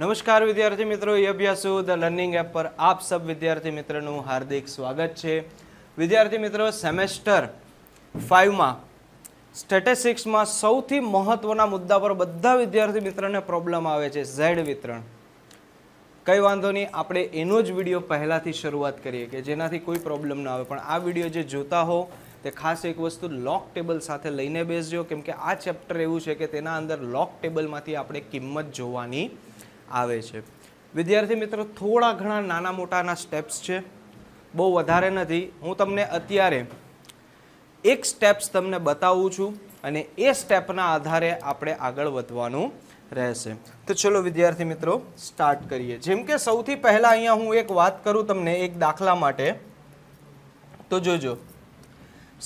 નમસ્કાર વિદ્યાર્થી મિત્રો એ અભ્યાસુ ધ લર્નિંગ એપ પર આપ સબ વિદ્યાર્થી મિત્રનું હાર્દિક સ્વાગત છે વિદ્યાર્થી મિત્રો સેમેસ્ટર ફાઇવમાં સ્ટેટેસિક્સમાં સૌથી મહત્ત્વના મુદ્દા પર બધા વિદ્યાર્થી મિત્રને પ્રોબ્લેમ આવે છે ઝેડ વિતરણ કંઈ વાંધો નહીં આપણે એનો જ વિડીયો પહેલાંથી શરૂઆત કરીએ કે જેનાથી કોઈ પ્રોબ્લેમ ન આવે પણ આ વિડીયો જે જોતા હો તે ખાસ એક વસ્તુ લોક ટેબલ સાથે લઈને બેસજો કેમ કે આ ચેપ્ટર એવું છે કે તેના અંદર લોક ટેબલમાંથી આપણે કિંમત જોવાની આવે છે વિદ્યાર્થી મિત્રો થોડા ઘણા નાના મોટાના સ્ટેપ્સ છે બહુ વધારે નથી હું તમને અત્યારે એક સ્ટેપ્સ તમને બતાવું છું અને એ સ્ટેપના આધારે આપણે આગળ વધવાનું રહેશે તો ચલો વિદ્યાર્થી મિત્રો સ્ટાર્ટ કરીએ જેમ કે સૌથી પહેલાં અહીંયા હું એક વાત કરું તમને એક દાખલા માટે તો જોજો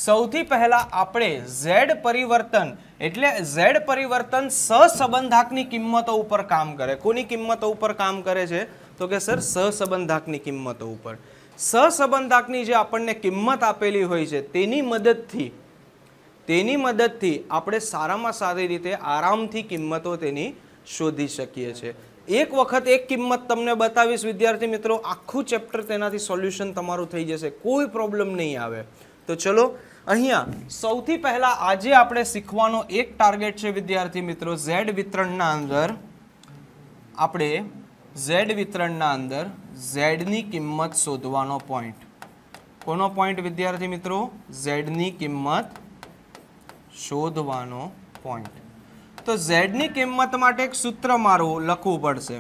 સૌથી પહેલાં આપણે ઝેડ પરિવર્તન એટલે ઝેડ પરિવર્તન સહસંબંધાકની કિંમતો ઉપર કામ કરે કોની કિંમતો ઉપર કામ કરે છે તો કે સર સહસંબંધાકની કિંમતો ઉપર સહસંબંધાકની જે આપણને કિંમત આપેલી હોય છે તેની મદદથી તેની મદદથી આપણે સારામાં સારી રીતે આરામથી કિંમતો તેની શોધી શકીએ છીએ એક વખત એક કિંમત તમને બતાવીશ વિદ્યાર્થી મિત્રો આખું ચેપ્ટર તેનાથી સોલ્યુશન તમારું થઈ જશે કોઈ પ્રોબ્લેમ નહીં આવે તો ચલો અહીંયા સૌથી પહેલાં આજે આપણે શીખવાનો એક ટાર્ગેટ છે વિદ્યાર્થી મિત્રો ઝેડ વિતરણના અંદર આપણે ઝેડ વિતરણના અંદર ઝેડની કિંમત શોધવાનો પોઈન્ટ કોનો પોઈન્ટ વિદ્યાર્થી મિત્રો ઝેડની કિંમત શોધવાનો પોઈન્ટ તો ઝેડની કિંમત માટે એક સૂત્ર મારું લખવું પડશે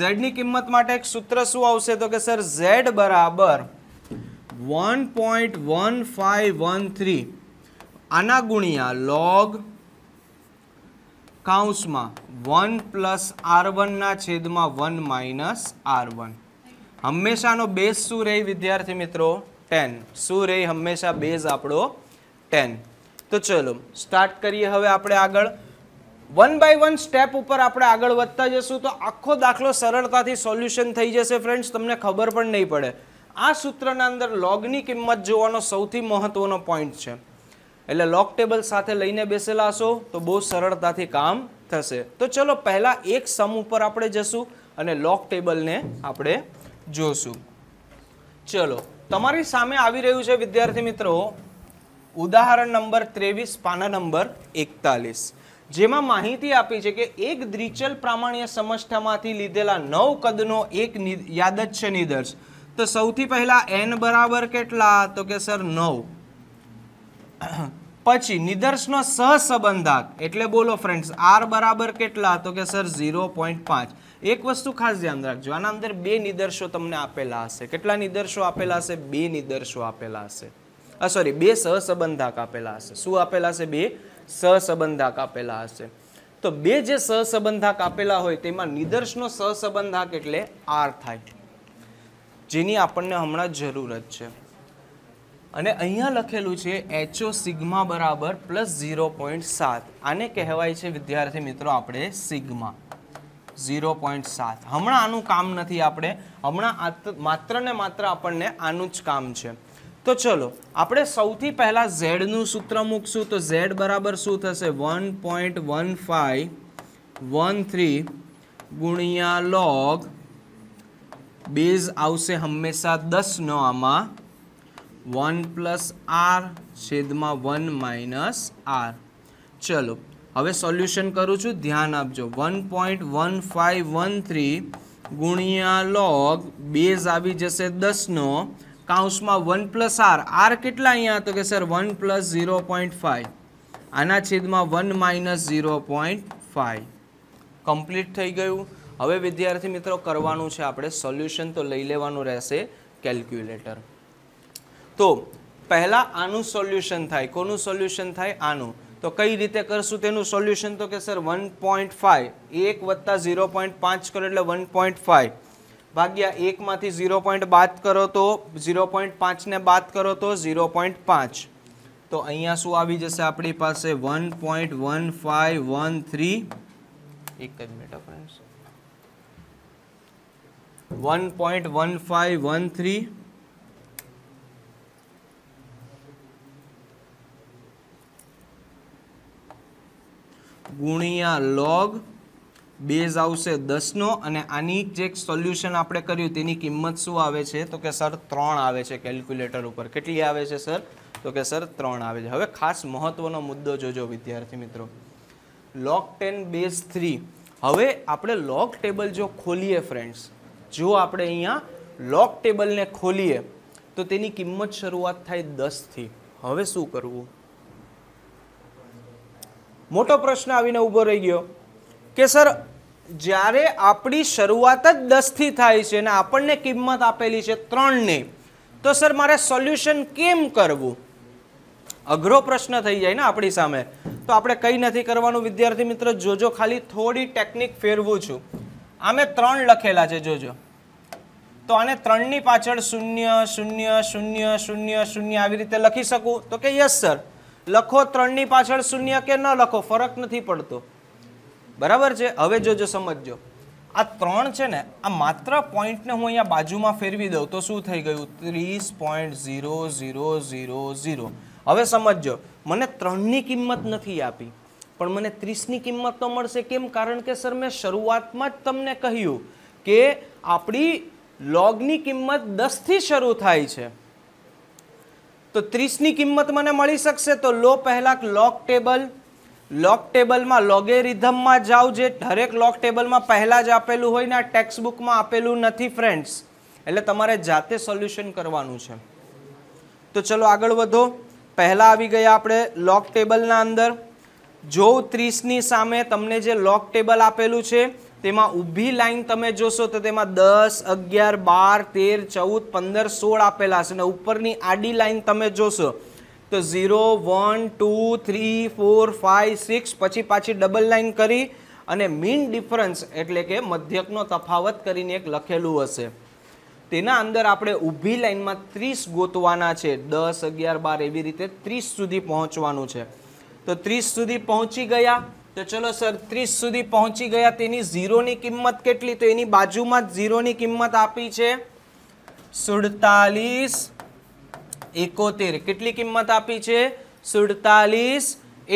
ઝેડની કિંમત માટે એક સૂત્ર શું આવશે તો કે સર ઝેડ બરાબર one point one five one three આના ગુણ્યા લોગ કાઉન્સમાં વન પ્લસ આર વનના છેદમાં વન માઇનસ આર વન હંમેશાનો બેઝ શું રહે વિદ્યાર્થી મિત્રો ટેન શું રહે હંમેશા બેઝ આપણો ટેન તો ચલો સ્ટાર્ટ કરીએ હવે આપણે આગળ વન બાય વન સ્ટેપ ઉપર આપણે આગળ વધતા જશું તો આખો દાખલો સરળતાથી સોલ્યુશન થઈ જશે ફ્રેન્ડ્સ તમને ખબર પણ નહીં પડે આ સૂત્રના અંદર લોગની કિંમત જોવાનો સૌથી મહત્ત્વનો પોઈન્ટ છે એટલે લોગ ટેબલ સાથે લઈને બેસેલા હશો તો બહુ સરળતાથી કામ થશે તો ચલો પહેલાં એક સમ ઉપર આપણે જશું અને લોક ટેબલને આપણે જોશું ચલો તમારી સામે આવી રહ્યું છે વિદ્યાર્થી મિત્રો ઉદાહરણ નંબર ત્રેવીસ પાના નંબર એકતાલીસ જેમાં માહિતી આપી છે કે એક દ્રિચલ પ્રામાણ્ય સમસ્થામાંથી લીધેલા નવ કદનો એક યાદચ્છ નિદર્શ તો સૌથી પહેલાં એન બરાબર કેટલા તો કે સર નવ પછી નિદર્શનો સહસંબંધાક એટલે બોલો ફ્રેન્ડ્સ આર બરાબર કેટલા તો કે સર ઝીરો પોઈન્ટ પાંચ એક વસ્તુ ખાસ ધ્યાન રાખજો આના અંદર બે નિદર્શો તમને આપેલા હશે કેટલા નિદર્શો આપેલા હશે બે નિદર્શો આપેલા હશે સોરી બે સહસંબંધાક આપેલા હશે શું આપેલા હશે બે સહસંબંધાક આપેલા હશે તો બે જે સહસંબંધાક આપેલા હોય તેમાં નિદર્શનો સહસંબંધાક એટલે આર થાય જેની આપણને હમણાં જરૂરત છે અને અહીંયા લખેલું છે એચઓ સિગ્મા બરાબર પ્લસ ઝીરો પોઈન્ટ સાત આને કહેવાય છે વિદ્યાર્થી મિત્રો આપણે સિગ્મા ઝીરો પોઈન્ટ સાત હમણાં આનું કામ નથી આપણે હમણાં માત્ર ને માત્ર આપણને આનું જ કામ છે તો ચલો આપણે સૌથી પહેલાં ઝેડનું સૂત્ર મૂકશું તો ઝેડ બરાબર શું થશે one point one five one three ગુણ્યા લોગ બેઝ આવશે હંમેશા દસનો આમાં વન પ્લસ આર છેદમાં વન માઇનસ આર ચલો હવે સોલ્યુશન કરું છું ધ્યાન આપજો one point one five one three ગુણ્યા લોગ બેઝ આવી જશે દસનો કાઉન્સમાં વન પ્લસ આર આર કેટલા અહીંયા તો કે sir one plus zero point five આના છેદમાં one minus zero point five complete થઈ ગયું હવે વિદ્યાર્થી મિત્રો કરવાનું છે આપણે સોલ્યુશન તો લઈ લેવાનું રહેશે કેલ્ક્યુલેટર તો પહેલાં આનું સોલ્યુશન થાય કોનું સોલ્યુશન થાય આનું તો કઈ રીતે કરશું તેનું સોલ્યુશન તો કે સર વન પોઈન્ટ ફાઇવ એક વત્તા ઝીરો પોઈન્ટ પાંચ કરો એટલે વન પોઈન્ટ ફાઇવ ભાગ્યા એકમાંથી ઝીરો પોઈન્ટ બાદ કરો તો ઝીરો પોઈન્ટ પાંચને બાદ કરો તો ઝીરો પોઈન્ટ પાંચ તો અહીંયા શું આવી જશે આપણી પાસે one point one five one three એક જ minute friends one point one five one three ગુણ્યા લોગ બેઝ આવશે દસનો અને આની જે સોલ્યુશન આપણે કર્યું તેની કિંમત શું આવે છે તો કે સર ત્રણ આવે છે કેલ્ક્યુલેટર ઉપર કેટલી આવે છે સર તો કે સર ત્રણ આવે છે હવે ખાસ મહત્ત્વનો મુદ્દો જોજો વિદ્યાર્થી મિત્રો લોક ટેન બેઝ થ્રી હવે આપણે લોક ટેબલ જો ખોલીએ ફ્રેન્ડ્સ જો આપણે અહીંયા લોક ટેબલને ખોલીએ તો તેની કિંમત શરૂઆત થાય દસથી હવે શું કરવું મોટો પ્રશ્ન આવીને ઊભો રહી ગયો કે સર જ્યારે આપણી શરૂઆત જ દસથી થાય છે અને આપણને કિંમત આપેલી છે ત્રણની તો સર મારે સોલ્યુશન કેમ કરવું અઘરો પ્રશ્ન થઈ જાય ને આપણી સામે તો આપણે કંઈ નથી કરવાનું વિદ્યાર્થી મિત્ર જોજો ખાલી થોડી ટેકનિક ફેરવું છું આમે ત્રણ લખેલા છે જોજો તો આને ત્રણની પાછળ શૂન્ય શૂન્ય શૂન્ય શૂન્ય શૂન્ય આવી રીતે લખી શકું તો કે યસ સર લખો ત્રણની પાછળ શૂન્ય કે ન લખો ફરક નથી પડતો બરાબર છે હવે જોજો સમજજો આ ત્રણ છે ને આ માત્ર પોઈન્ટને હું અહીંયા બાજુમાં ફેરવી દઉં તો શું થઈ ગયું ત્રીસ point zero zero zero zero હવે સમજજો મને ત્રણની કિંમત નથી આપી પણ મને ત્રીસની કિંમત તો મળશે કેમ કારણ કે સર મેં શરૂઆતમાં જ તમને કહ્યું કે આપણી લોગની કિંમત દસથી શરૂ થાય છે તો ત્રીસની કિંમત મને મળી શકશે તો લો પહેલાં લોક ટેબલ લોક ટેબલમાં લોગેરિધમમાં જાઓ જે દરેક લોક ટેબલમાં પહેલાં જ આપેલું હોય ને આ ટેક્સ્ટ બુકમાં આપેલું નથી ફ્રેન્ડ્સ એટલે તમારે જાતે સોલ્યુશન કરવાનું છે તો ચલો આગળ વધો પહેલાં આવી ગયા આપણે લોક ટેબલના અંદર જો ત્રીસની સામે તમને જે લોક ટેબલ આપેલું છે તેમાં ઊભી લાઈન તમે જોશો તો તેમાં દસ અગિયાર બાર તેર ચૌદ પંદર સોળ આપેલા છે અને ઉપરની આડી લાઈન તમે જોશો તો zero one two three four five six પછી પાછી ડબલ લાઇન કરી અને મીન ડિફરન્સ એટલે કે મધ્યકનો તફાવત કરીને એક લખેલું હશે તેના અંદર આપણે ઊભી લાઇનમાં ત્રીસ ગોતવાના છે દસ અગિયાર બાર એવી રીતે ત્રીસ સુધી પહોંચવાનું છે તો ત્રીસ સુધી પહોંચી ગયા તો ચલો સર ત્રીસ સુધી પહોંચી ગયા તેની ઝીરોની કિંમત કેટલી તો એની બાજુમાં જ ઝીરોની કિંમત આપી છે સુડતાલીસ એકોતેર કેટલી કિંમત આપી છે સુડતાલીસ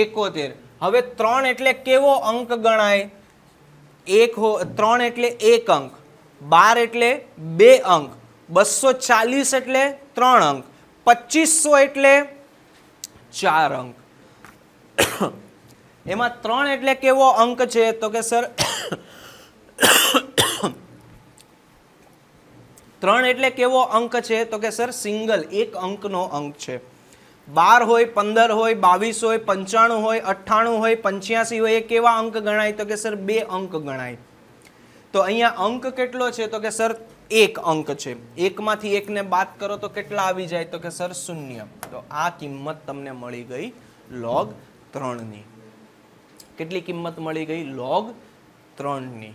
એકોતેર હવે ત્રણ એટલે કેવો અંક ગણાય એક હો ત્રણ એટલે એક અંક બાર એટલે બે અંક બસો ચાલીસ એટલે ત્રણ અંક પચીસો એટલે ચાર અંક એમાં ત્રણ એટલે કેવો અંક છે તો કે સર ત્રણ એટલે કેવો અંક છે તો કે સર સિંગલ એક અંકનો અંક છે બાર હોય પંદર હોય બાવીસ હોય પંચાણું હોય અઠ્ઠાણું હોય પંચ્યાસી હોય એ કેવા અંક ગણાય તો કે સર બે અંક ગણાય તો અહીંયા અંક કેટલો છે તો કે સર એક અંક છે એકમાંથી એકને બાદ કરો તો કેટલા આવી જાય તો કે સર શૂન્ય તો આ કિંમત તમને મળી ગઈ લોગ ત્રણની કેટલી કિંમત મળી ગઈ લોગ ત્રણની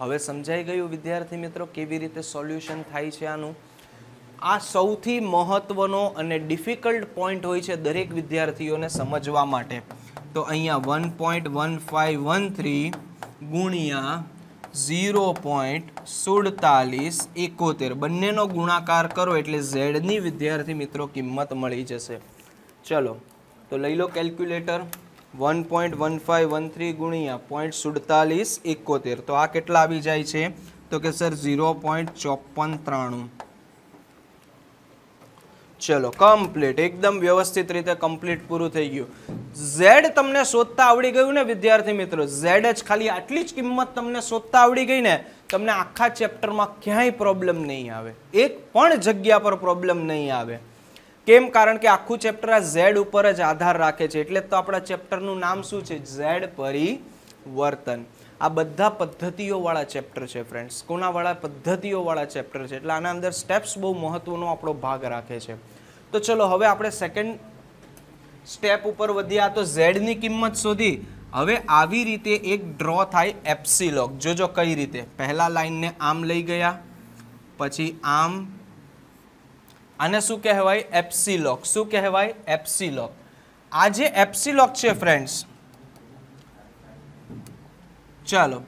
હવે સમજાઈ ગયું વિદ્યાર્થી મિત્રો કેવી રીતે સોલ્યુશન થાય છે આનું આ સૌથી મહત્વનો અને ડિફિકલ્ટ પોઈન્ટ હોય છે દરેક વિદ્યાર્થીઓને સમજવા માટે તો અહીંયા one point one five one three ગુણ્યા ઝીરો પોઈન્ટ સુડતાલીસ એકોતેર બંનેનો ગુણાકાર કરો એટલે ઝેડની વિદ્યાર્થી મિત્રો કિંમત મળી જશે ચલો તો લઈ લો calculator one point one five one three ગુણ્યા પોઈન્ટ સુડતાલીસ એકોતેર તો આ કેટલા આવી જાય છે તો કે સર ઝીરો પોઈન્ટ ચોપન ત્રાણું ચલો કમ્પ્લીટ એકદમ વ્યવસ્થિત રીતે કમ્પ્લીટ પૂરું થઈ ગયું ઝેડ તમને શોધતા આવડી ગયું ને વિદ્યાર્થી મિત્રો ઝેડ જ ખાલી આટલી જ કિંમત તમને શોધતા આવડી ગઈ ને તમને આખા ચેપ્ટરમાં ક્યાંય પ્રોબ્લેમ નહીં આવે એક પણ જગ્યા પર પ્રોબ્લેમ નહીં આવે કેમ કારણ કે આખું ચેપ્ટર આ ઝેડ ઉપર જ આધાર રાખે છે એટલે તો આપણા ચેપ્ટરનું નામ શું છે ઝેડ પરિવર્તન આ બધા પદ્ધતિઓવાળા ચેપ્ટર છે ફ્રેન્ડ્સ કોનાવાળા પદ્ધતિઓવાળા ચેપ્ટર છે એટલે આના અંદર સ્ટેપ્સ બહુ મહત્ત્વનો આપણો ભાગ રાખે છે તો ચલો હવે આપણે સેકન્ડ સ્ટેપ ઉપર વધ્યા તો ઝેડની કિંમત શોધી હવે આવી રીતે એક ડ્રો થાય એપ્સિલોગ જોજો કઈ રીતે પહેલાં લાઇનને આમ લઈ ગયા પછી આમ આને શું કહેવાય એપ્સિલોક શું કહેવાય એપ્સિલોક આ જે એપ્સિલોક છે ફ્રેન્ડ્સ ચાલો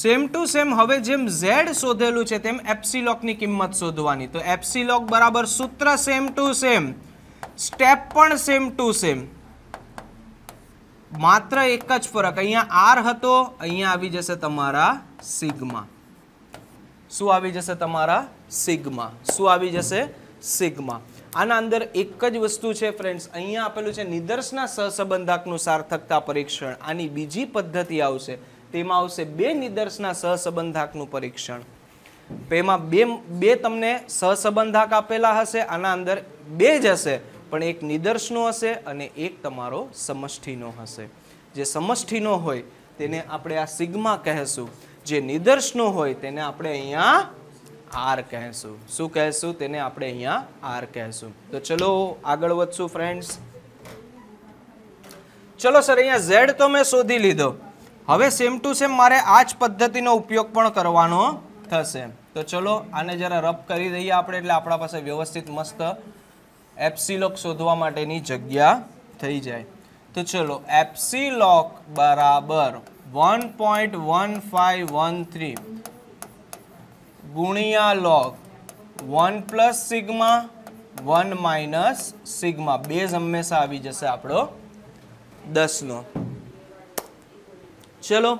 સેમ ટુ સેમ હવે જેમ ઝેડ શોધેલું છે તેમ એપ્સિલોકની કિંમત શોધવાની તો એપ્સિલોક બરાબર સૂત્ર સેમ ટુ સેમ સ્ટેપ પણ સેમ ટુ સેમ માત્ર એક જ ફરક અહીંયા આર હતો અહીંયા આવી જશે તમારા સિગ્મા શું આવી જશે તમારા સિગ્મા શું આવી જશે સિગ્મા આના અંદર એક જ વસ્તુ છે ફ્રેન્ડ્સ અહીંયા આપેલું છે નિદર્શના સહસંબંધાકનું સાર્થકતા પરીક્ષણ આની બીજી પદ્ધતિ આવશે તેમાં આવશે બે નિદર્શના સહસંબંધાકનું પરીક્ષણ એમાં બે બે તમને સહસંબંધાક આપેલા હશે આના અંદર બે જ હશે પણ એક નિદર્શનો હશે અને એક તમારો સમષ્ટિનો હશે જે સમષ્ટિનો હોય તેને આપણે આ સિગ્મા કહેશું જે નિદર્શનો હોય તેને આપણે અહીંયા આર કહેશું શું કહેશું તેને આપણે અહીંયા આર કહેશું તો ચલો આગળ વધશું ફ્રેન્ડ્સ ચલો સર અહીંયા ઝેડ તો મેં શોધી લીધો હવે સેમ ટુ સેમ મારે આ જ પદ્ધતિનો ઉપયોગ પણ કરવાનો થશે તો ચલો આને જરા રબ કરી દઈએ આપણે એટલે આપણા પાસે વ્યવસ્થિત મસ્ત એપ્સિલોક શોધવા માટેની જગ્યા થઈ જાય તો ચલો એપ્સિલોક બરાબર one point one five one three ગુણ્યા log one plus sigma one minus sigma base હંમેશા આવી જશે આપણો દસનો ચલો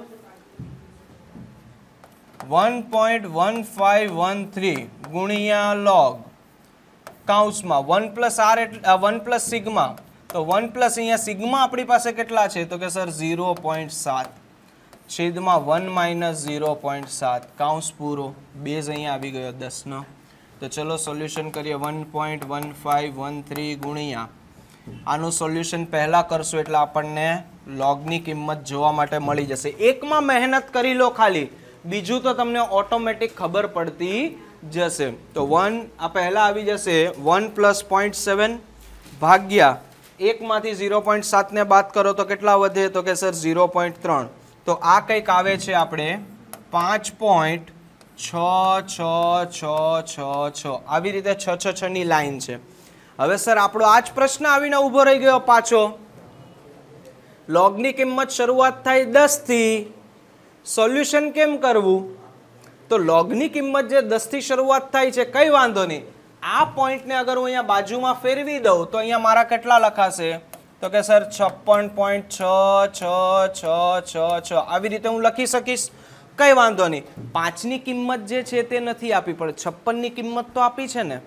one point one five one three ગુણ્યા લોગ કાઉન્સમાં વન પ્લસ આર એટલે વન પ્લસ સિગ્મા તો વન પ્લસ અહીંયા સિગ્મા આપણી પાસે કેટલા છે તો કે સર ઝીરો પોઈન્ટ સાત છેદમાં વન માઇનસ ઝીરો પોઈન્ટ સાત કાઉન્સ પૂરો બેઝ અહીંયા આવી ગયો દસનો તો ચલો સોલ્યુશન કરીએ one point one five one three ગુણ્યા આનું સોલ્યુશન પહેલાં કરશું એટલે આપણને લોગની કિંમત જોવા માટે મળી જશે એકમાં મહેનત કરી લો ખાલી બીજું તો તમને ઓટોમેટિક ખબર પડતી જશે તો વન આ પહેલાં આવી જશે વન પ્લસ પોઈન્ટ સેવન ભાગ્યા એકમાંથી ઝીરો પોઈન્ટ સાતને બાદ કરો તો કેટલા વધે તો કે સર ઝીરો પોઈન્ટ ત્રણ તો આ કંઈક આવે છે આપણે પાંચ પોઈન્ટ છ છ છ છ છ આવી રીતે છ છ છની લાઇન છે હવે સર આપણો આ જ પ્રશ્ન આવીને ઊભો રહી ગયો પાછો લોગની કિંમત શરૂઆત થાય દસથી સોલ્યુશન કેમ કરવું તો લોગની કિંમત જે દસથી શરૂઆત થાય છે કંઈ વાંધો નહીં આ પોઈન્ટને અગર હું અહીંયા બાજુમાં ફેરવી દઉં તો અહીંયા મારા કેટલા લખાશે તો કે સર છપ્પન પોઈન્ટ છ છ છ છ છ આવી રીતે હું લખી શકીશ કંઈ વાંધો નહીં પાંચની કિંમત જે છે તે નથી આપી પડે છપ્પનની કિંમત તો આપી છે ને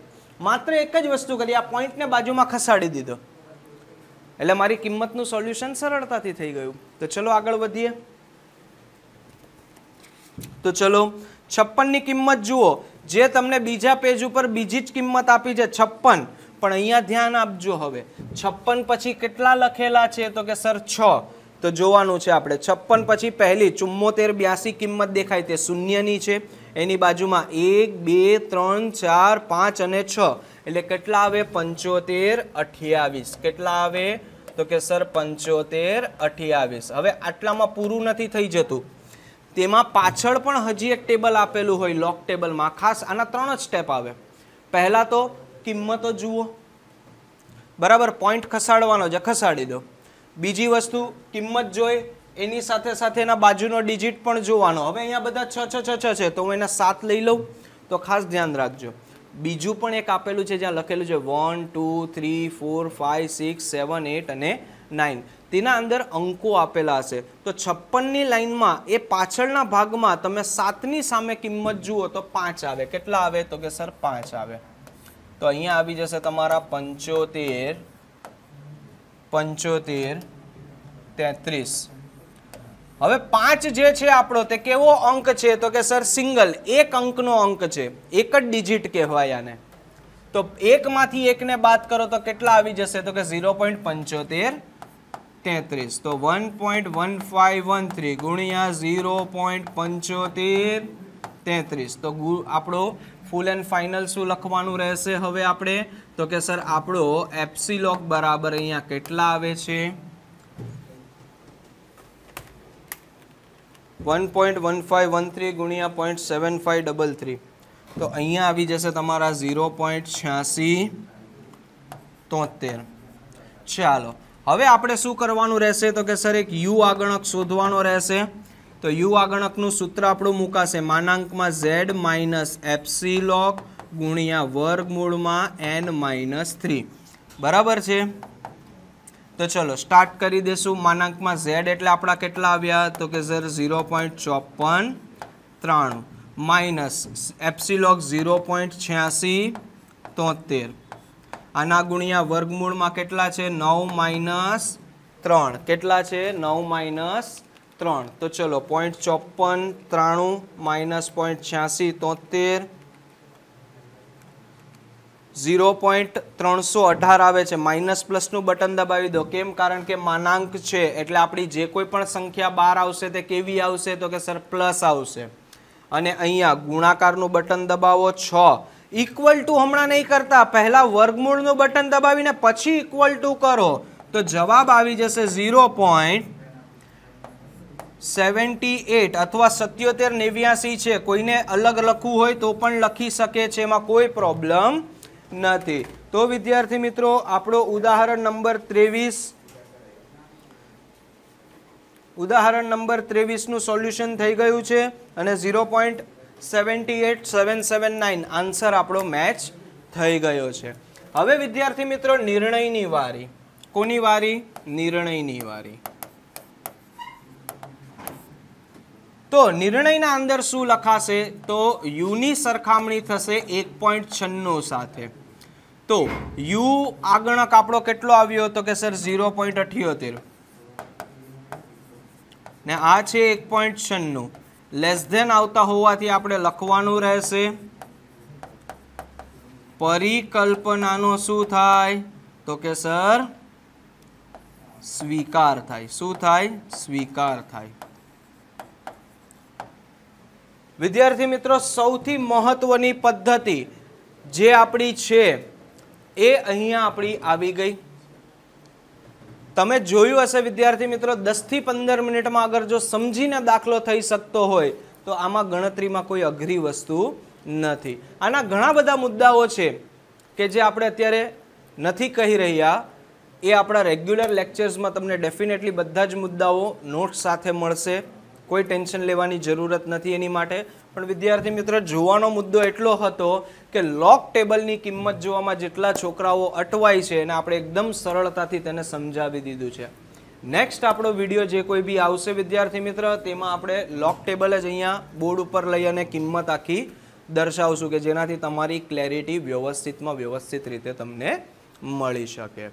માત્ર એક જ વસ્તુ કરી આ પોઈન્ટને બાજુમાં ખસાડી દીધો એટલે મારી કિંમતનું સોલ્યુશન સરળતાથી થઈ ગયું તો ચલો આગળ વધીએ તો ચલો છપ્પનની કિંમત જુઓ જે તમને બીજા પેજ ઉપર બીજી જ કિંમત આપી છે છપ્પન પણ અહીંયા ધ્યાન આપજો હવે છપ્પન પછી કેટલા લખેલા છે તો કે સર છ તો જોવાનું છે આપણે છપ્પન પછી પહેલી ચુમ્મોતેર બ્યાસી કિંમત દેખાય તે શૂન્યની છે એની બાજુમાં એક બે ત્રણ ચાર પાંચ અને છ એટલે કેટલા આવે પંચોતેર અઠ્યાવીસ કેટલા આવે તો કે સર પંચોતેર અઠ્યાવીસ હવે આટલામાં પૂરું નથી થઈ જતું તેમાં પાછળ પણ હજી એક ટેબલ આપેલું હોય લોક ટેબલમાં ખાસ આના ત્રણ જ સ્ટેપ આવે પહેલાં તો કિંમતો જુઓ બરાબર પોઈન્ટ ખસાડવાનો છે ખસાડી દો બીજી વસ્તુ કિંમત જોઈ એની સાથે સાથે એના બાજુનો ડિજિટ પણ જોવાનો હવે અહીંયા બધા છ છ છ છ છે તો હું એને સાત લઈ લઉં તો ખાસ ધ્યાન રાખજો બીજું પણ એક આપેલું છે જ્યાં લખેલું છે one two three four five six seven eight અને નાઇન તેના અંદર અંકો આપેલા હશે તો છપ્પનની લાઇનમાં એ પાછળના ભાગમાં તમે સાતની સામે કિંમત જુઓ તો પાંચ આવે કેટલા આવે તો કે સર પાંચ આવે તો અહીંયા આવી જશે તમારા પંચોતેર પંચોતેર તેત્રીસ હવે પાંચ જે છે આપણો તે કેવો અંક છે તો કે સર સિંગલ એક અંકનો અંક છે એક જ ડિજિટ કહેવાય આને તો એકમાંથી એકને બાદ કરો તો કેટલા આવી જશે તો કે ઝીરો પોઈન્ટ પંચોતેર તેત્રીસ તો one point one five one three ગુણ્યા ઝીરો પોઈન્ટ પંચોતેર તેત્રીસ તો આપણો ફૂલ એન્ડ ફાઇનલ શું લખવાનું રહેશે હવે આપણે તો કે સર આપણો એપ્સિલોક બરાબર અહીંયા કેટલા આવે છે one point one five one three ગુણ્યા point seven five double three તો અહીંયા આવી જશે તમારા ઝીરો પોઈન્ટ છ્યાસી તોતેર ચાલો હવે આપણે શું કરવાનું રહેશે તો કે સર એક યુ આગણક શોધવાનો રહેશે તો યુ ગણકનું સૂત્ર આપણું મૂકાશે માનાંકમાં ઝેડ માઇનસ એપ્સિલોક ગુણ્યા વર્ગમૂળમાં એન માઇનસ થ્રી બરાબર છે તો ચલો સ્ટાર્ટ કરી દેશું માનાંકમાં ઝેડ એટલે આપણા કેટલા આવ્યા તો કે સર ઝીરો પોઈન્ટ ચોપન ત્રાણું માઇનસ એપ્સિલોક ઝીરો પોઈન્ટ છ્યાસી તોતેર આના ગુણ્યા વર્ગમૂળમાં કેટલા છે નવ માઇનસ ત્રણ કેટલા છે નવ માઇનસ ત્રણ તો ચલો પોઈન્ટ ચોપન ત્રાણું માઇનસ પોઈન્ટ છ્યાસી તોતેર ઝીરો પોઈન્ટ ત્રણસો અઢાર આવે છે માઇનસ પ્લસનું બટન દબાવી દો કેમ કારણ કે માનાંક છે એટલે આપણી જે કોઈ પણ સંખ્યા બહાર આવશે તે કેવી આવશે તો કે સર પ્લસ આવશે અને અહીંયા ગુણાકારનું બટન દબાવો છ ઇક્વલ ટુ હમણાં નહીં કરતા પહેલાં વર્ગમૂળનું બટન દબાવીને પછી ઇક્વલ ટુ કરો તો જવાબ આવી જશે ઝીરો પોઈન્ટ સેવન્ટી એટ અથવા સત્યોતેર નેવ્યાસી છે કોઈને અલગ લખવું હોય તો પણ લખી શકે છે એમાં કોઈ પ્રોબ્લેમ નથી તો વિદ્યાર્થી મિત્રો આપણો ઉદાહરણ નંબર ત્રેવીસ ઉદાહરણ નંબર ત્રેવીસનું સોલ્યુશન થઈ ગયું છે અને zero point seventy eight seven seven nine answer આપણો મેચ થઈ ગયો છે હવે વિદ્યાર્થી મિત્રો નિર્ણયની વારી કોની વારી નિર્ણયની વારી તો નિર્ણયના અંદર શું લખાશે તો યુની સરખામણી થશે એક પોઈન્ટ છન્નું સાથે તો યુ આગણક આપણો કેટલો આવ્યો હતો કે સર ઝીરો પોઈન્ટ અઠ્યોતેર ને આ છે એક પોઈન્ટ છન્નું લેસ ધેન આવતા હોવાથી આપણે લખવાનું રહેશે પરિકલ્પનાનો શું થાય તો કે સર સ્વીકાર થાય શું થાય સ્વીકાર થાય વિદ્યાર્થી મિત્રો સૌથી મહત્ત્વની પદ્ધતિ જે આપણી છે એ અહીંયા આપણી આવી ગઈ તમે જોયું હશે વિદ્યાર્થી મિત્રો દસથી પંદર મિનિટમાં અગર જો સમજીને દાખલો થઈ શકતો હોય તો આમાં ગણતરીમાં કોઈ અઘરી વસ્તુ નથી આના ઘણા બધા મુદ્દાઓ છે કે જે આપણે અત્યારે નથી કહી રહ્યા એ આપણા રેગ્યુલર લેક્ચર્સમાં તમને ડેફિનેટલી બધા જ મુદ્દાઓ નોટ્સ સાથે મળશે કોઈ ટેન્શન લેવાની જરૂરત નથી એની માટે પણ વિદ્યાર્થી મિત્ર જોવાનો મુદ્દો એટલો હતો કે લોક ટેબલની કિંમત જોવામાં જેટલા છોકરાઓ અટવાય છે એને આપણે એકદમ સરળતાથી તેને સમજાવી દીધું છે નેક્સ્ટ આપણો વિડીયો જે કોઈ બી આવશે વિદ્યાર્થી મિત્ર તેમાં આપણે લોક ટેબલ જ અહીંયા બોર્ડ ઉપર લઈ અને કિંમત આખી દર્શાવશું કે જેનાથી તમારી ક્લેરિટી વ્યવસ્થિતમાં વ્યવસ્થિત રીતે તમને મળી શકે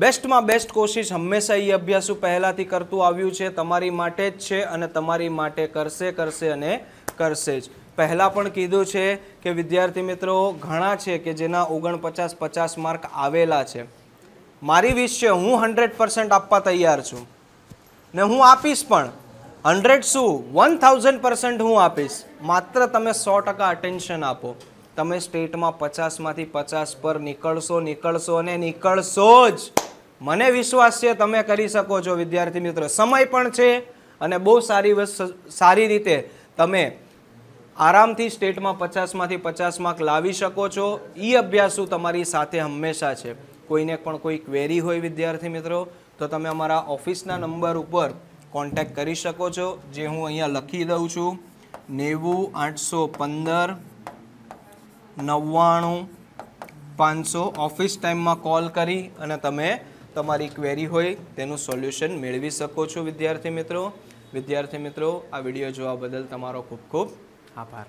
બેસ્ટમાં બેસ્ટ કોશિશ હંમેશા એ અભ્યાસુ પહેલાંથી કરતું આવ્યું છે તમારી માટે જ છે અને તમારી માટે કરશે કરશે અને કરશે જ પહેલાં પણ કીધું છે કે વિદ્યાર્થી મિત્રો ઘણા છે કે જેના ઓગણપચાસ પચાસ માર્ક આવેલા છે મારી વિશ છે હું હંડ્રેડ પર્સન્ટ આપવા તૈયાર છું ને હું આપીશ પણ હંડ્રેડ શું વન થાઉઝન્ડ પર્સન્ટ હું આપીશ માત્ર તમે સો ટકા અટેન્શન આપો તમે સ્ટેટમાં પચાસમાંથી પચાસ પર નીકળશો નીકળશો અને નીકળશો જ મને વિશ્વાસ છે તમે કરી શકો છો વિદ્યાર્થી મિત્રો સમય પણ છે અને બહુ સારી સારી રીતે તમે આરામથી સ્ટેટમાં પચાસમાંથી પચાસ માર્ક લાવી શકો છો એ અભ્યાસ તમારી સાથે હંમેશા છે કોઈને પણ કોઈ ક્વેરી હોય વિદ્યાર્થી મિત્રો તો તમે અમારા ઓફિસના નંબર ઉપર કોન્ટેક કરી શકો છો જે હું અહીંયા લખી દઉં છું નેવું આઠસો પંદર નવ્વાણું પાંચસો ઓફિસ ટાઈમમાં કોલ કરી અને તમે તમારી ક્વેરી હોય તેનું સોલ્યુશન મેળવી શકો છો વિદ્યાર્થી મિત્રો વિદ્યાર્થી મિત્રો આ વિડીયો જોવા બદલ તમારો ખૂબ ખૂબ આભાર